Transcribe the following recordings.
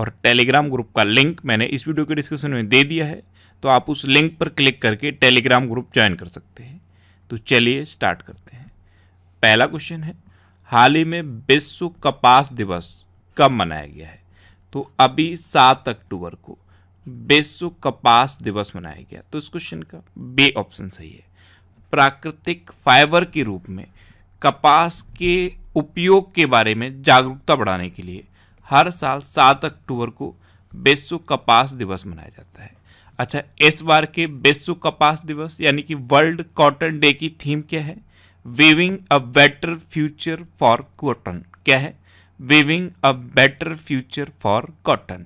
और Telegram group का link मैंने इस वीडियो के डिस्क्रिप्शन में दे दिया है तो आप उस लिंक पर क्लिक करके टेलीग्राम ग्रुप ज्वाइन कर सकते हैं तो चलिए स्टार्ट करते हैं पहला क्वेश्चन है हाल ही में विश्व कपास दिवस कब मनाया गया है तो अभी सात अक्टूबर को विश्व कपास दिवस मनाया गया तो इस क्वेश्चन का बे ऑप्शन सही है प्राकृतिक फाइबर के रूप में कपास के उपयोग के बारे में जागरूकता बढ़ाने के लिए हर साल सात अक्टूबर को विश्व कपास दिवस मनाया जाता है अच्छा इस बार के विश्व कपास दिवस यानी कि वर्ल्ड कॉटन डे की थीम क्या है weaving a better future for cotton क्या है weaving a better future for cotton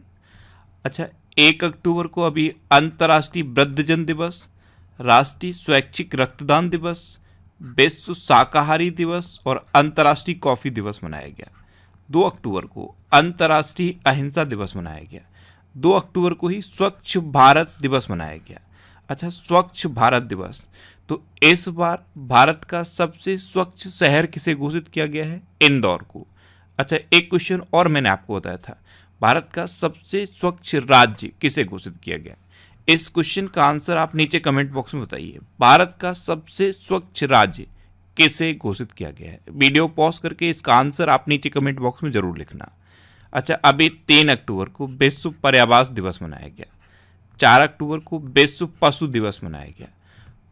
अच्छा एक अक्टूबर को अभी अंतर्राष्ट्रीय वृद्धजन दिवस राष्ट्रीय स्वैच्छिक रक्तदान दिवस विश्व शाकाहारी दिवस और अंतर्राष्ट्रीय कॉफ़ी दिवस मनाया गया दो अक्टूबर को अंतर्राष्ट्रीय अहिंसा दिवस मनाया गया दो अक्टूबर को ही स्वच्छ भारत दिवस मनाया गया अच्छा स्वच्छ भारत दिवस तो इस बार भारत का सबसे स्वच्छ शहर किसे घोषित किया गया है इंदौर को अच्छा एक क्वेश्चन और मैंने आपको बताया था भारत का सबसे स्वच्छ राज्य किसे घोषित किया गया इस क्वेश्चन का आंसर आप नीचे कमेंट बॉक्स में बताइए भारत का सबसे स्वच्छ राज्य किसे घोषित किया गया है वीडियो पॉज करके इसका आंसर आप नीचे कमेंट बॉक्स में ज़रूर लिखना अच्छा अभी तीन अक्टूबर को विश्व पर्यावास दिवस मनाया गया चार अक्टूबर को विश्व पशु दिवस मनाया गया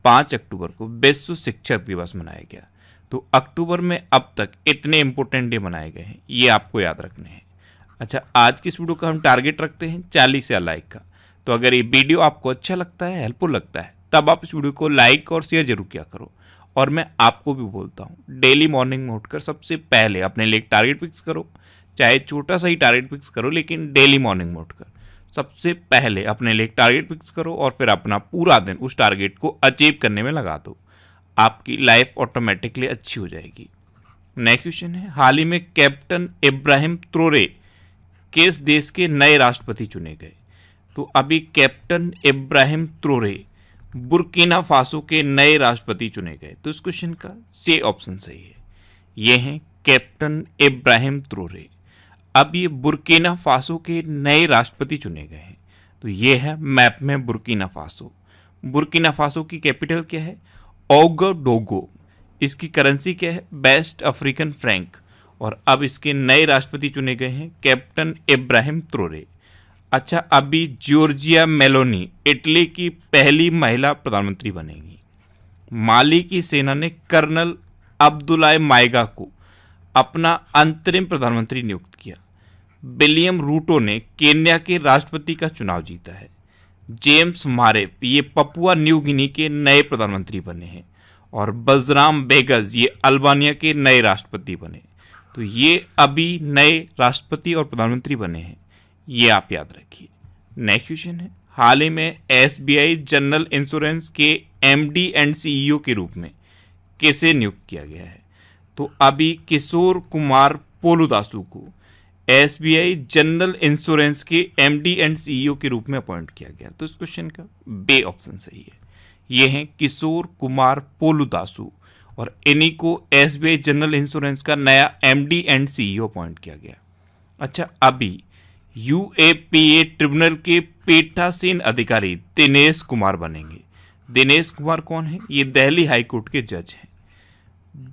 पाँच अक्टूबर को विश्व शिक्षक दिवस मनाया गया तो अक्टूबर में अब तक इतने इम्पोर्टेंट डे मनाए गए हैं ये आपको याद रखने हैं अच्छा आज की इस वीडियो का हम टारगेट रखते हैं चालीस या लाइक का तो अगर ये वीडियो आपको अच्छा लगता है हेल्पफुल लगता है तब आप इस वीडियो को लाइक और शेयर जरूर किया करो और मैं आपको भी बोलता हूँ डेली मॉर्निंग में उठकर सबसे पहले अपने लिए एक टारगेट फिक्स करो चाहे छोटा सा ही टारगेट फिक्स करो लेकिन डेली मॉर्निंग में उठकर सबसे पहले अपने लिए एक टारगेट फिक्स करो और फिर अपना पूरा दिन उस टारगेट को अचीव करने में लगा दो आपकी लाइफ ऑटोमेटिकली अच्छी हो जाएगी नेक्स्ट क्वेश्चन है हाल ही में कैप्टन इब्राहिम त्रोरे किस देश के नए राष्ट्रपति चुने गए तो अभी captain Ibrahim Traore Burkina Faso के नए राष्ट्रपति चुने गए तो इस क्वेश्चन का से ऑप्शन सही है ये हैं कैप्टन इब्राहिम त्रोरे अब ये बुर्किना फासो के नए राष्ट्रपति चुने गए हैं तो ये है मैप में बुर्किना फासो बुर्किना फासो की कैपिटल क्या है डोगो इसकी करेंसी क्या है बेस्ट अफ्रीकन फ्रैंक और अब इसके नए राष्ट्रपति चुने गए हैं कैप्टन इब्राहिम त्रोरे अच्छा अभी जॉर्जिया मेलोनी इटली की पहली महिला प्रधानमंत्री बनेगी माली की सेना ने कर्नल अब्दुल्लाई माइगा को अपना अंतरिम प्रधानमंत्री नियुक्त किया विलियम रूटो ने केन्या के राष्ट्रपति का चुनाव जीता है जेम्स मारे ये पपुआ न्यू गिनी के नए प्रधानमंत्री बने हैं और बजराम बेगज ये अल्बानिया के नए राष्ट्रपति बने तो ये अभी नए राष्ट्रपति और प्रधानमंत्री बने हैं ये आप याद रखिए नेक्स्ट क्वेश्चन है हाल ही में एस जनरल इंश्योरेंस के एम एंड सी के रूप में कैसे नियुक्त किया गया है तो अभी किशोर कुमार पोलुदासू को एस जनरल इंश्योरेंस के एम एंड सी के रूप में अपॉइंट किया गया तो इस क्वेश्चन का बे ऑप्शन सही है ये हैं किशोर कुमार पोलुदासू और इन्हीं को एस जनरल इंश्योरेंस का नया एम एंड सी अपॉइंट किया गया अच्छा अभी यूएपीए ट्रिब्यूनल के पीठासीन अधिकारी दिनेश कुमार बनेंगे दिनेश कुमार कौन है ये दिल्ली हाईकोर्ट के जज हैं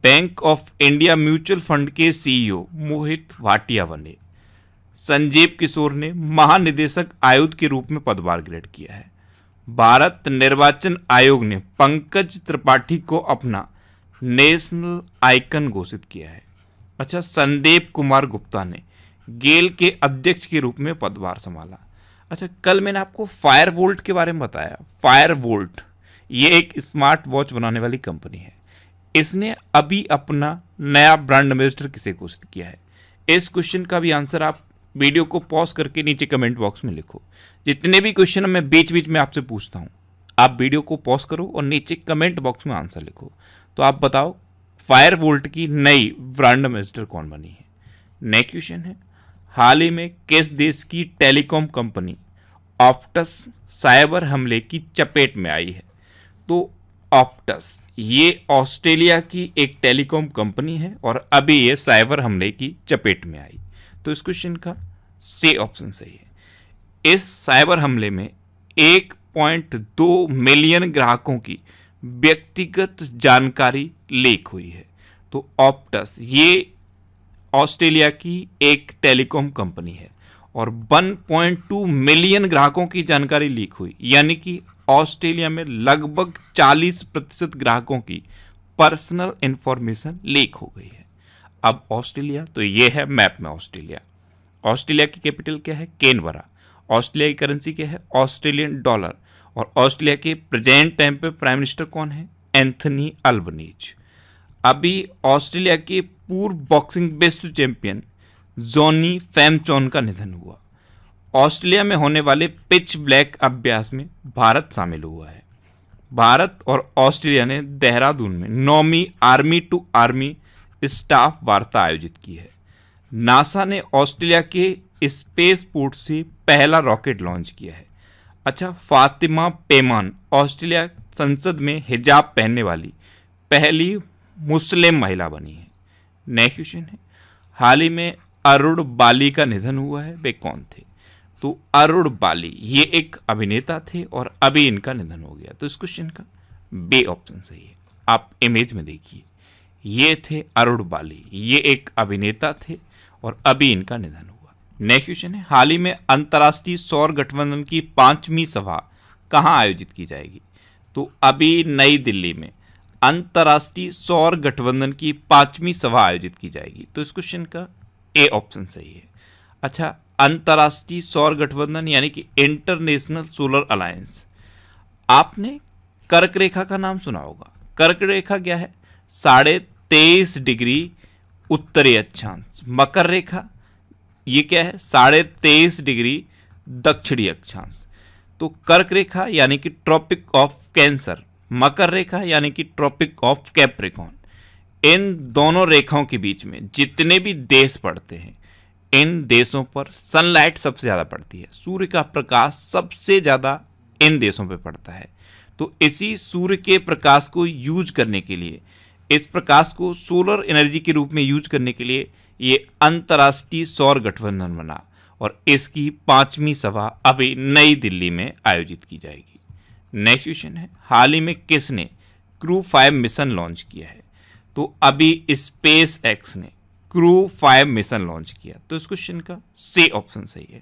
bank of India mutual fund के सीईओ मोहित भाटिया बने संजीव किशोर ने महानिदेशक आयुक्त के रूप में पदभार ग्रहण किया है भारत निर्वाचन आयोग ने पंकज त्रिपाठी को अपना नेशनल आइकन घोषित किया है अच्छा संदीप कुमार गुप्ता ने गेल के अध्यक्ष के रूप में पदभार संभाला अच्छा कल मैंने आपको फायर वोल्ट के बारे में बताया फायर वोल्ट ये एक स्मार्ट वॉच बनाने वाली कंपनी है इसने अभी अपना नया ब्रांड एम्बेसडर किसे घोषित किया है इस क्वेश्चन का भी आंसर आप वीडियो को पॉज करके नीचे कमेंट बॉक्स में लिखो जितने भी क्वेश्चन मैं बीच बीच में आपसे पूछता हूँ आप वीडियो को पॉज करो और नीचे कमेंट बॉक्स में आंसर लिखो तो आप बताओ फायर वोल्ट की नई ब्रांड एम्बेसडर कौन बनी है नेक्स्ट क्वेश्चन है हाल ही में किस देश की टेलीकॉम कंपनी ऑप्टस साइबर हमले की चपेट में आई है तो ऑप्टस ये ऑस्ट्रेलिया की एक टेलीकॉम कंपनी है और अभी ये साइबर हमले की चपेट में आई तो इस क्वेश्चन का से ऑप्शन सही है इस साइबर हमले में एक पॉइंट दो मिलियन ग्राहकों की व्यक्तिगत जानकारी लीक हुई है तो ऑप्टस ये ऑस्ट्रेलिया की एक टेलीकॉम कंपनी है और 1.2 मिलियन ग्राहकों की जानकारी लीक हुई यानी कि ऑस्ट्रेलिया में लगभग 40 प्रतिशत ग्राहकों की पर्सनल इंफॉर्मेशन लीक हो गई है अब ऑस्ट्रेलिया तो ये है मैप में ऑस्ट्रेलिया ऑस्ट्रेलिया की कैपिटल क्या है केनवरा ऑस्ट्रेलिया की करेंसी क्या है ऑस्ट्रेलियन डॉलर और ऑस्ट्रेलिया के प्रेजेंट टाइम पे प्राइम मिनिस्टर कौन है एंथनी अल्बनीज़ अभी ऑस्ट्रेलिया के पूर्व बॉक्सिंग विश्व चैंपियन जॉनी फैमचोन का निधन हुआ ऑस्ट्रेलिया में होने वाले पिच ब्लैक अभ्यास में भारत शामिल हुआ है भारत और ऑस्ट्रेलिया ने देहरादून में नौवीं आर्मी टू आर्मी स्टाफ वार्ता आयोजित की है नासा ने ऑस्ट्रेलिया के स्पेस पोर्ट से पहला रॉकेट लॉन्च किया है अच्छा फातिमा पेमान ऑस्ट्रेलिया संसद में हिजाब पहनने वाली पहली मुस्लिम महिला बनी है नेक्स्ट क्वेश्चन है हाल ही में अरुण बाली का निधन हुआ है वे कौन थे तो अरुण बाली ये एक अभिनेता थे और अभी इनका निधन हो गया तो इस क्वेश्चन का बे ऑप्शन सही है आप इमेज में देखिए ये थे अरुण बाली ये एक अभिनेता थे और अभी इनका निधन हुआ नेक्स्ट क्वेश्चन है हाल ही में अंतर्राष्ट्रीय सौर गठबंधन की पांचवी सभा कहाँ आयोजित की जाएगी तो अभी नई दिल्ली में अंतर्राष्ट्रीय सौर गठबंधन की पांचवी सभा आयोजित की जाएगी तो इस क्वेश्चन का ए ऑप्शन सही है अच्छा अंतर्राष्ट्रीय सौर गठबंधन यानी कि इंटरनेशनल सोलर अलायंस आपने कर्क रेखा का नाम सुना होगा कर्क रेखा क्या है साढ़े तेईस डिग्री उत्तरी अक्षांश मकर रेखा ये क्या है साढ़े तेईस डिग्री दक्षिणी अक्षांश तो कर्क रेखा यानी कि ट्रॉपिक ऑफ कैंसर मकर रेखा यानी कि ट्रॉपिक ऑफ कैप्रिकॉन इन दोनों रेखाओं के बीच में जितने भी देश पड़ते हैं इन देशों पर सनलाइट सबसे ज़्यादा पड़ती है सूर्य का प्रकाश सबसे ज़्यादा इन देशों पर पड़ता है तो इसी सूर्य के प्रकाश को यूज करने के लिए इस प्रकाश को सोलर एनर्जी के रूप में यूज करने के लिए ये अंतर्राष्ट्रीय सौर गठबंधन बना और इसकी पांचवी सभा अभी नई दिल्ली में आयोजित की जाएगी नेक्स्ट क्वेश्चन है हाल ही में किसने क्रू फाइव मिशन लॉन्च किया है तो अभी स्पेस एक्स ने क्रू फाइव मिशन लॉन्च किया तो इस क्वेश्चन का से ऑप्शन सही है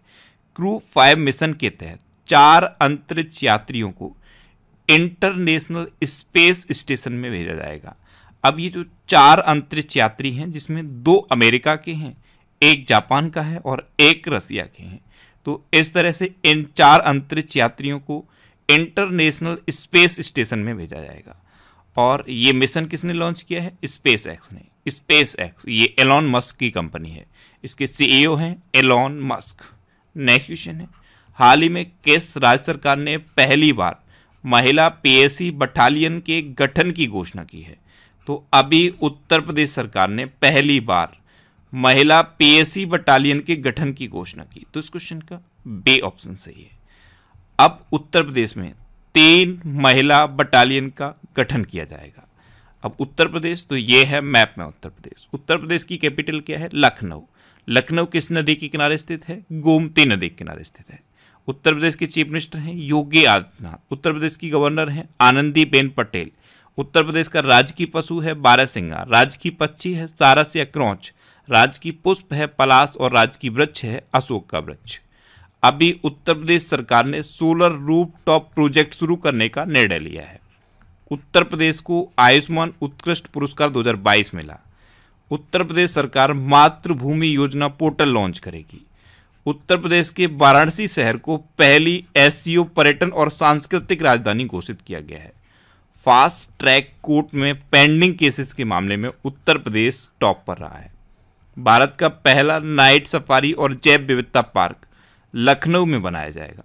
क्रू फाइव मिशन के तहत चार अंतरिक्ष यात्रियों को इंटरनेशनल स्पेस स्टेशन में भेजा जाएगा अब ये जो चार अंतरिक्ष यात्री हैं जिसमें दो अमेरिका के हैं एक जापान का है और एक रसिया के हैं तो इस तरह से इन चार अंतरिक्ष यात्रियों को इंटरनेशनल स्पेस स्टेशन में भेजा जाएगा और ये मिशन किसने लॉन्च किया है स्पेस एक्स ने स्पेस एक्स ये एलॉन मस्क की कंपनी है इसके सीईओ e हैं एलॉन मस्क नेक्स्ट क्वेश्चन है हाल ही में केस राज्य सरकार ने पहली बार महिला पीएसी बटालियन के गठन की घोषणा की है तो अभी उत्तर प्रदेश सरकार ने पहली बार महिला पीएसी बटालियन के गठन की घोषणा की तो इस क्वेश्चन का बे ऑप्शन सही है अब उत्तर प्रदेश में तीन महिला बटालियन का गठन किया जाएगा अब उत्तर प्रदेश तो ये है मैप में उत्तर प्रदेश उत्तर प्रदेश की कैपिटल क्या है लखनऊ लखनऊ किस नदी के किनारे स्थित है गोमती नदी के किनारे स्थित है उत्तर प्रदेश के चीफ मिनिस्टर हैं योगी आदित्यनाथ उत्तर प्रदेश की गवर्नर हैं आनंदीबेन पटेल उत्तर प्रदेश का राजकीय पशु है बारहसिंगा राजकीय पक्षी है सारस या क्रौच राजकीय पुष्प है पलास और राजकीय वृक्ष है अशोक का वृक्ष अभी उत्तर प्रदेश सरकार ने सोलर रूप टॉप प्रोजेक्ट शुरू करने का निर्णय लिया है उत्तर प्रदेश को आयुष्मान उत्कृष्ट पुरस्कार 2022 मिला उत्तर प्रदेश सरकार मातृभूमि योजना पोर्टल लॉन्च करेगी उत्तर प्रदेश के वाराणसी शहर को पहली एस पर्यटन और सांस्कृतिक राजधानी घोषित किया गया है फास्ट ट्रैक कोर्ट में पेंडिंग केसेस के मामले में उत्तर प्रदेश टॉप पर रहा है भारत का पहला नाइट सफारी और जैव विविधता पार्क लखनऊ में बनाया जाएगा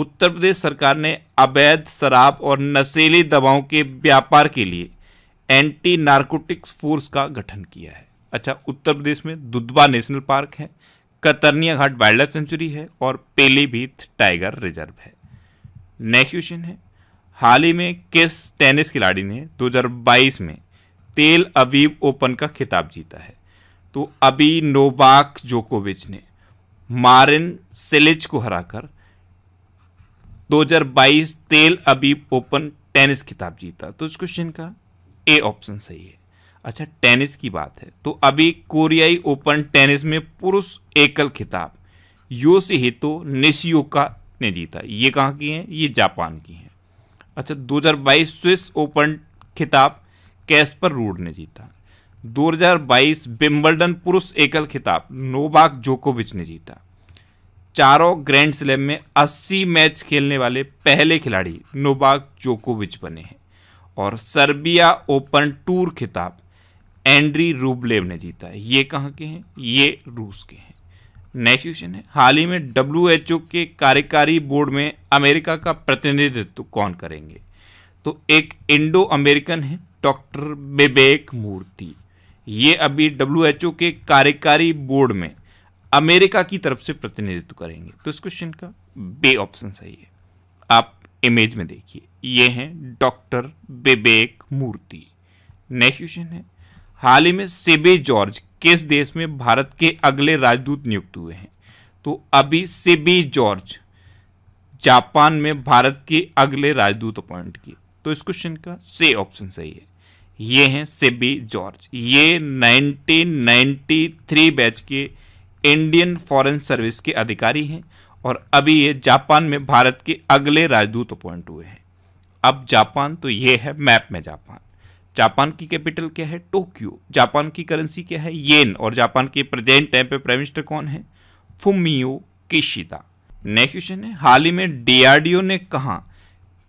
उत्तर प्रदेश सरकार ने अवैध शराब और नशीली दवाओं के व्यापार के लिए एंटी नार्कोटिक्स फोर्स का गठन किया है अच्छा उत्तर प्रदेश में दुधवा नेशनल पार्क है Katarniya Ghat wildlife sanctuary है और पेलीभीत टाइगर रिजर्व है नेक्स्ट क्वेश्चन है हाल ही में किस टेनिस खिलाड़ी ने 2022 में तेल अवीब ओपन का खिताब जीता है तो अभी नोवाक जोकोविच ने मारिन सिलिच को हराकर 2022 तेल अबीब ओपन टेनिस खिताब जीता तो इस क्वेश्चन का ए ऑप्शन सही है अच्छा टेनिस की बात है तो अभी कोरियाई ओपन टेनिस में पुरुष एकल खिताब योशिहितो निशियोका ने जीता ये कहाँ की हैं ये जापान की हैं अच्छा 2022 स्विस ओपन खिताब कैस्पर रूड ने जीता 2022 बिम्बलडन पुरुष एकल खिताब नोबाक जोकोविच ने जीता चारों ग्रैंड स्लैम में 80 मैच खेलने वाले पहले खिलाड़ी नोबाक जोकोविच बने हैं और सर्बिया ओपन टूर खिताब एंड्री रूबलेव ने जीता है ये कहाँ के हैं ये रूस के हैं नेक्स्ट क्वेश्चन है हाल ही में डब्ल्यू के कार्यकारी बोर्ड में अमेरिका का प्रतिनिधित्व कौन करेंगे तो एक इंडो अमेरिकन है डॉक्टर विवेक मूर्ति ये अभी डब्ल्यू के कार्यकारी बोर्ड में अमेरिका की तरफ से प्रतिनिधित्व करेंगे तो इस क्वेश्चन का बे ऑप्शन सही है आप इमेज में देखिए ये हैं doctor Vivek Murthy next question है हाल ही में सेबे जॉर्ज किस देश में भारत के अगले राजदूत नियुक्त हुए हैं तो अभी सेबे जॉर्ज जापान में भारत के अगले राजदूत अपॉइंट किए तो इस क्वेश्चन का से ऑप्शन सही है ये हैं सिबी जॉर्ज ये 1993 बैच के इंडियन फॉरेन सर्विस के अधिकारी हैं और अभी ये जापान में भारत के अगले राजदूत अपॉइंट हुए हैं अब जापान तो ये है मैप में जापान जापान की कैपिटल क्या है टोक्यो जापान की करेंसी क्या है येन और जापान के प्रेजेंट टाइम पे प्राइम मिनिस्टर कौन है फुमियो किशिदा नेक्स्ट क्वेश्चन है हाल ही में डीआरडीओ ने कहा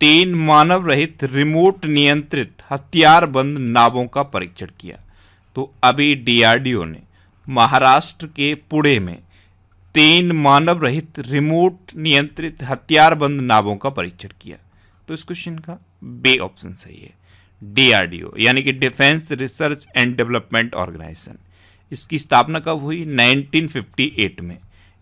तीन मानव रहित रिमोट नियंत्रित हथियारबंद नावों का परीक्षण किया तो अभी डीआरडीओ ने महाराष्ट्र के पुणे में तीन मानव रहित रिमोट नियंत्रित हथियारबंद नावों का परीक्षण किया तो इस क्वेश्चन का बे ऑप्शन सही है डीआरडीओ यानी कि defence research and development organisation इसकी स्थापना कब हुई 1958 में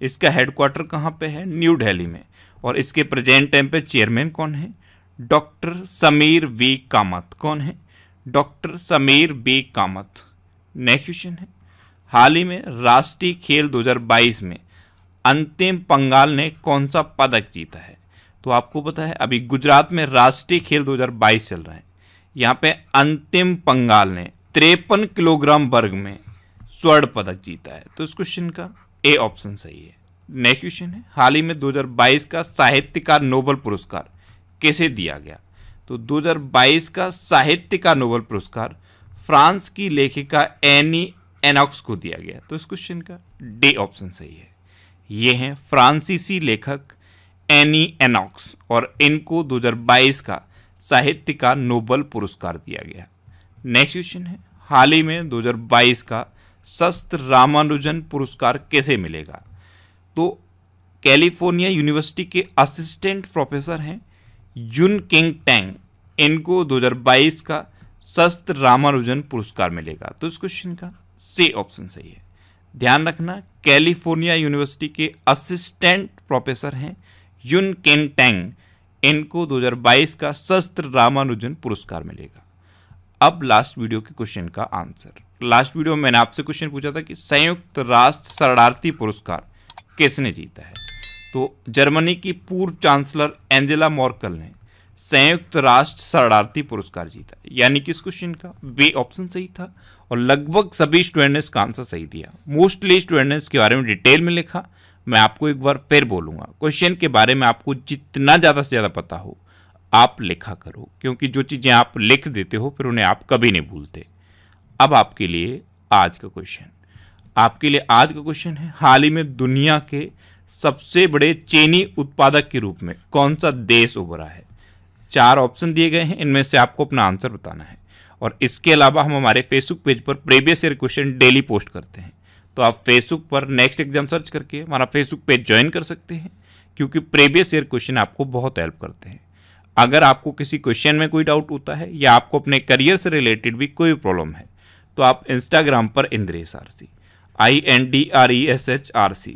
इसका हेडक्वार्टर कहाँ पे है न्यू दिल्ली में और इसके प्रेजेंट टाइम पे चेयरमैन कौन है डॉक्टर समीर वी कामत कौन है doctor Sameer B Kamat next question है हाल ही में राष्ट्रीय खेल 2022 में अंतिम पंगाल ने कौन सा पदक जीता है तो आपको पता है अभी गुजरात में राष्ट्रीय खेल 2022 चल रहा है यहाँ पे अंतिम पंगाल ने तिरपन किलोग्राम वर्ग में स्वर्ण पदक जीता है तो इस क्वेश्चन का ए ऑप्शन सही है नेक्स्ट क्वेश्चन है हाल ही में 2022 का साहित्यकार नोबल पुरस्कार कैसे दिया गया तो 2022 का साहित्य का नोबल पुरस्कार फ्रांस की लेखिका एनी एनॉक्स को दिया गया तो इस क्वेश्चन का डे ऑप्शन सही है ये हैं फ्रांसीसी लेखक एनी एनॉक्स और इनको 2022 का साहित्य का नोबल पुरस्कार दिया गया नेक्स्ट क्वेश्चन है हाल ही में 2022 का शस्त्र रामानुजन पुरस्कार कैसे मिलेगा तो कैलिफोर्निया यूनिवर्सिटी के असिस्टेंट प्रोफेसर हैं यून किंग टैंग इनको 2022 का शस्त्र रामानुजन पुरस्कार मिलेगा तो इस क्वेश्चन का सी ऑप्शन सही है ध्यान रखना कैलिफोर्निया यूनिवर्सिटी के असिस्टेंट प्रोफेसर हैं यून किंग टैंग इनको 2022 का शस्त्र रामानुजन पुरस्कार मिलेगा अब लास्ट वीडियो के क्वेश्चन का आंसर लास्ट वीडियो में मैंने आपसे क्वेश्चन पूछा था कि संयुक्त राष्ट्र शरणार्थी पुरस्कार किसने जीता है तो जर्मनी की पूर्व चांसलर एंजेला मॉर्कल ने संयुक्त राष्ट्र शरणार्थी पुरस्कार जीता यानी कि इस क्वेश्चन का वे ऑप्शन सही था और लगभग सभी स्टूडेंट ने इसका आंसर सही दिया मोस्टली स्टूडेंट ने इसके बारे में डिटेल में लिखा मैं आपको एक बार फिर बोलूँगा क्वेश्चन के बारे में आपको जितना ज़्यादा से ज़्यादा पता हो आप लिखा करो क्योंकि जो चीज़ें आप लिख देते हो फिर उन्हें आप कभी नहीं भूलते अब आपके लिए आज का क्वेश्चन आपके लिए आज का क्वेश्चन है हाल ही में दुनिया के सबसे बड़े चीनी उत्पादक के रूप में कौन सा देश उभरा है चार ऑप्शन दिए गए हैं इनमें से आपको अपना आंसर बताना है और इसके अलावा हम हमारे फेसबुक पेज पर previous year question daily post करते हैं तो आप फेसबुक पर नेक्स्ट एग्जाम सर्च करके हमारा फेसबुक पेज ज्वाइन कर सकते हैं क्योंकि प्रीवियस ईयर क्वेश्चन आपको बहुत हेल्प करते हैं अगर आपको किसी क्वेश्चन में कोई डाउट होता है या आपको अपने करियर से रिलेटेड भी कोई प्रॉब्लम है तो आप इंस्टाग्राम पर Indresh R C I N D R E S H R C